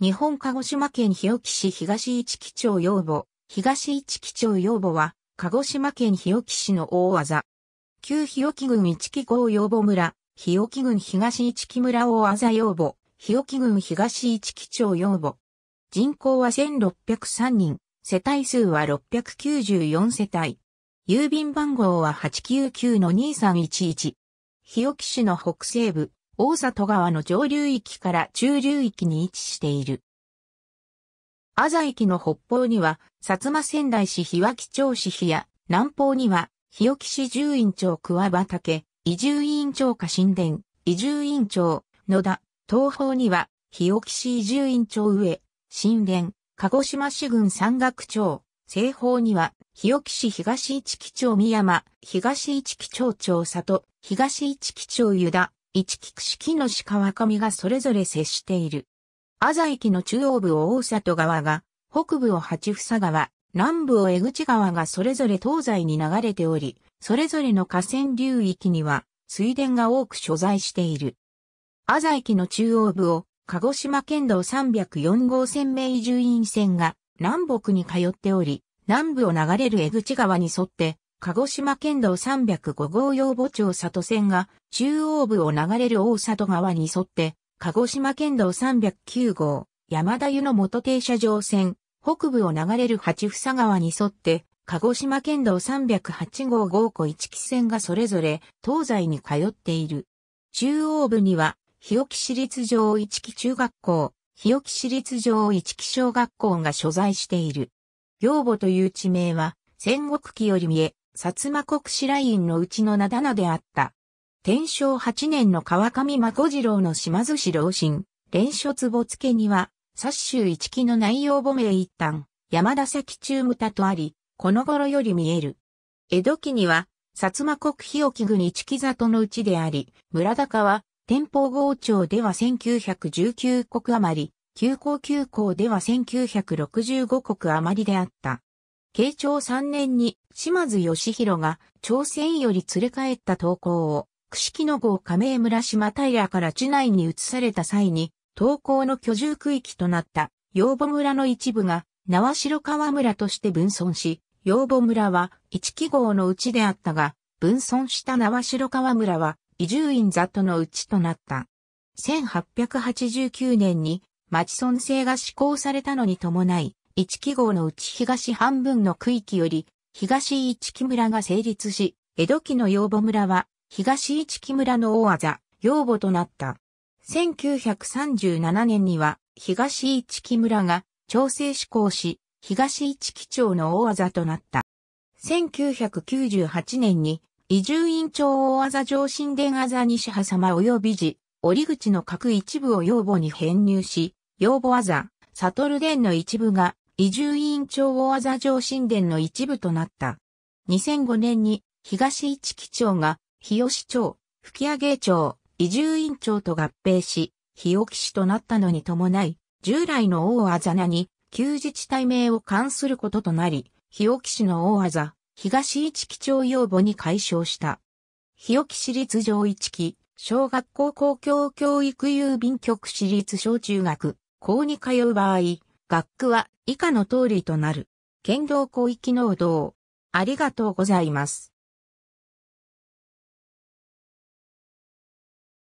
日本鹿児島県日置市東市基町養母、東市基町養母は、鹿児島県日置市の大技。旧日置郡市木郷養母村、日置郡東市木村大技養母、日置郡東市基町養母。人口は1603人、世帯数は694世帯。郵便番号は899-2311。日置市の北西部、大里川の上流域から中流域に位置している。阿佐駅の北方には、薩摩仙台市日脇町市日や、南方には、日置市住院町桑畑、移住院長家神殿、移住院長、野田、東方には、日置市移住院長上、神殿、鹿児島市郡山岳町、西方には、日置市東市木町三山、東市木町町里、東市木町湯田、一菊市木の市川上がそれぞれ接している。浅井駅の中央部を大里川が、北部を八房川、南部を江口川がそれぞれ東西に流れており、それぞれの河川流域には水田が多く所在している。浅井駅の中央部を鹿児島県道304号線名移住院線が南北に通っており、南部を流れる江口川に沿って鹿児島県道305号用墓町里線が中央部を流れる大里川に沿って、鹿児島県道309号山田湯の元停車場線北部を流れる八房川に沿って、鹿児島県道308号5個一木線がそれぞれ東西に通っている。中央部には、日置市立城一木中学校、日置市立城一木小学校が所在している。養母という地名は、戦国期より見え、薩摩国史ラインのうちのだ名であった。天正8年の川上誠次郎の島寿司老臣、連書坪付には、殺州一期の内容母名一端、山田崎中無田とあり、この頃より見える。江戸期には、薩摩国日置郡一木里のうちであり、村高は、天保郷町では1919国余り、旧高、旧高では1965国余りであった。慶長3年に島津義弘が朝鮮より連れ帰った投稿を、串木の号亀村島平から地内に移された際に、投稿の居住区域となった養母村の一部が縄城川村として分村し、養母村は一記号のうちであったが、分村した縄城川村は移住院里のうちとなった。1889年に町村制が施行されたのに伴い、1期号のうち東半分の区域より、東一木村が成立し、江戸期の養母村は、東一木村の大技、養母となった。1937年には、東一木村が、調整施行し、東一木町の大技となった。1998年に、移住院長大技上神殿あざ西葉様及び寺、折口の各一部を養母に編入し、養母あざ、悟殿の一部が移住院長大技城神殿の一部となった。2005年に東市基町が日吉町、吹上町、移住院長と合併し、日置市となったのに伴い、従来の大技なに、旧自治体名を冠することとなり、日置市の大技、東市基町要望に解消した。日置市立上一期、小学校公共教育郵便局市立小中学、校に通う場合、学区は以下の通りとなる。県道広域農道。ありがとうございます。